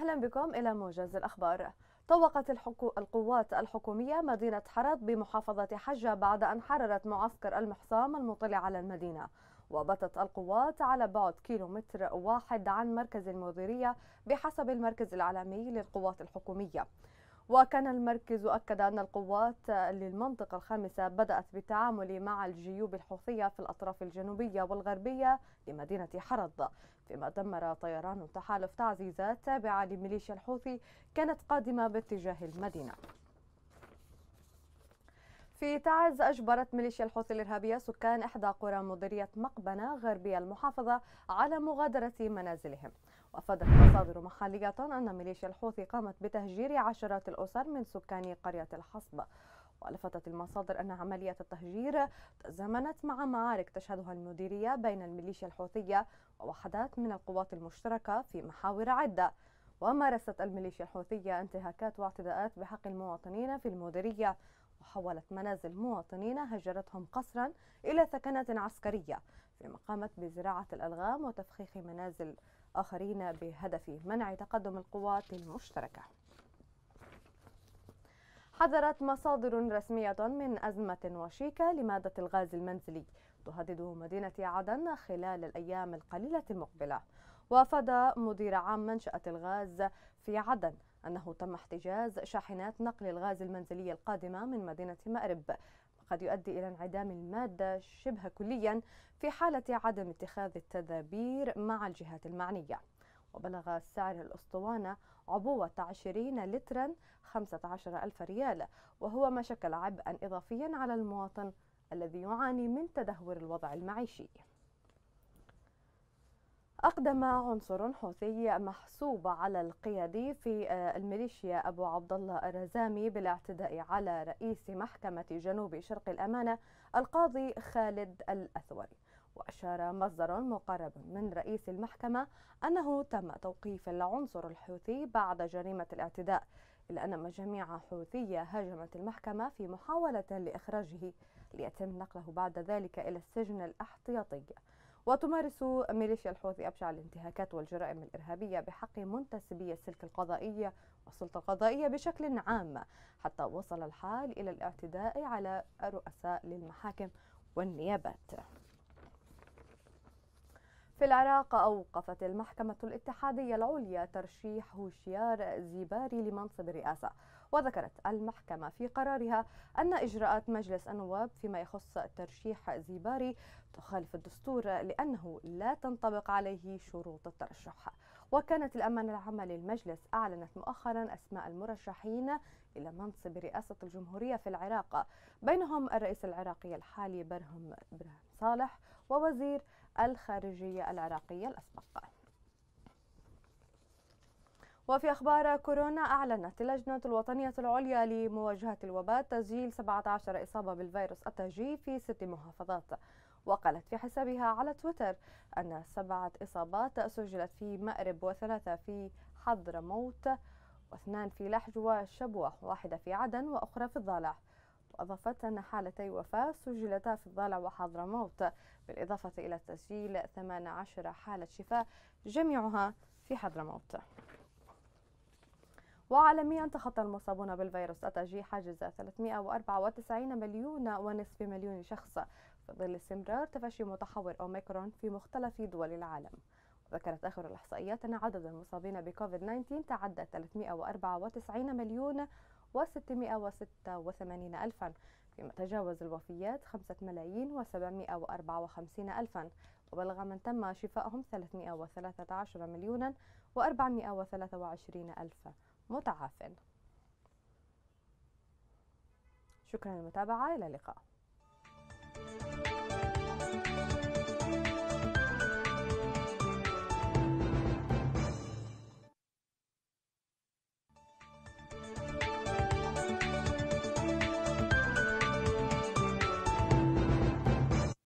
أهلا بكم إلى موجز الأخبار طوقت الحكو... القوات الحكومية مدينة حرب بمحافظة حجة بعد أن حررت معسكر المحصام المطل على المدينة وبتت القوات على بعد كيلومتر واحد عن مركز المديرية بحسب المركز العالمي للقوات الحكومية وكان المركز أكد أن القوات للمنطقة الخامسة بدأت بالتعامل مع الجيوب الحوثية في الأطراف الجنوبية والغربية لمدينة حرض فيما دمر طيران تحالف تعزيزات تابعة لميليشيا الحوثي كانت قادمة باتجاه المدينة في تعز أجبرت ميليشيا الحوثي الإرهابية سكان إحدى قرى مديرية مقبنة غربية المحافظة على مغادرة منازلهم وأفادت مصادر محلية أن ميليشيا الحوثي قامت بتهجير عشرات الأسر من سكان قرية الحصبة ولفتت المصادر أن عمليات التهجير تزامنت مع معارك تشهدها المديرية بين الميليشيا الحوثية ووحدات من القوات المشتركة في محاور عدة ومارست الميليشيا الحوثية انتهاكات واعتداءات بحق المواطنين في المديرية وحولت منازل مواطنين هجرتهم قصرا إلى ثكنات عسكرية فيما قامت بزراعة الألغام وتفخيخ منازل آخرين بهدف منع تقدم القوات المشتركة حذرت مصادر رسمية من أزمة وشيكة لمادة الغاز المنزلي تهدد مدينة عدن خلال الأيام القليلة المقبلة وافد مدير عام منشأة الغاز في عدن أنه تم احتجاز شاحنات نقل الغاز المنزلي القادمة من مدينة مأرب قد يؤدي إلى انعدام المادة شبه كليا في حالة عدم اتخاذ التدابير مع الجهات المعنية وبلغ سعر الأسطوانة عبوة 20 لترا 15 ألف ريال وهو ما شكل عبئا إضافيا على المواطن الذي يعاني من تدهور الوضع المعيشي أقدم عنصر حوثي محسوب على القيادي في آه، الميليشيا أبو عبد الله الرزامي بالاعتداء على رئيس محكمة جنوب شرق الأمانة القاضي خالد الأثوري وأشار مصدر مقرب من رئيس المحكمة أنه تم توقيف العنصر الحوثي بعد جريمة الاعتداء إلا أن مجاميع حوثية هاجمت المحكمة في محاولة لإخراجه ليتم نقله بعد ذلك إلى السجن الاحتياطي وتمارس ميليشيا الحوثي أبشع الانتهاكات والجرائم الإرهابية بحق منتسبي السلك القضائية والسلطة القضائية بشكل عام حتى وصل الحال إلى الاعتداء على رؤساء للمحاكم والنيابات في العراق أوقفت المحكمة الاتحادية العليا ترشيح هوشيار زيباري لمنصب الرئاسة وذكرت المحكمة في قرارها أن إجراءات مجلس النواب فيما يخص ترشيح زيباري تخالف الدستور لأنه لا تنطبق عليه شروط الترشح وكانت الأمانة العامة للمجلس أعلنت مؤخرا أسماء المرشحين إلى منصب رئاسة الجمهورية في العراق بينهم الرئيس العراقي الحالي برهم صالح ووزير الخارجية العراقية الأسبق وفي أخبار كورونا أعلنت اللجنة الوطنية العليا لمواجهة الوباء تسجيل 17 إصابة بالفيروس التهجي في ست محافظات وقالت في حسابها على تويتر أن سبعة إصابات سجلت في مأرب وثلاثة في حضرموت واثنان في لحج وشبوة واحدة في عدن وأخرى في الضالع وأضافت أن حالتي وفاة سجلتا في الضالع وحضرموت بالإضافة إلى تسجيل 18 حالة شفاء جميعها في حضرموت وعالميا تخطى المصابون بالفيروس التاجي حاجز 394 مليون ونصف مليون شخص في ظل استمرار تفشي متحور أوميكرون في مختلف دول العالم ذكرت آخر الإحصائيات أن عدد المصابين بكوفيد 19 تعدى 394 مليون و686 ألفا فيما تجاوز الوفيات 5 ملايين و754 ألفا وبلغ من تم شفائهم 313 مليونا و423 ألف متعاف شكرا للمتابعة إلى اللقاء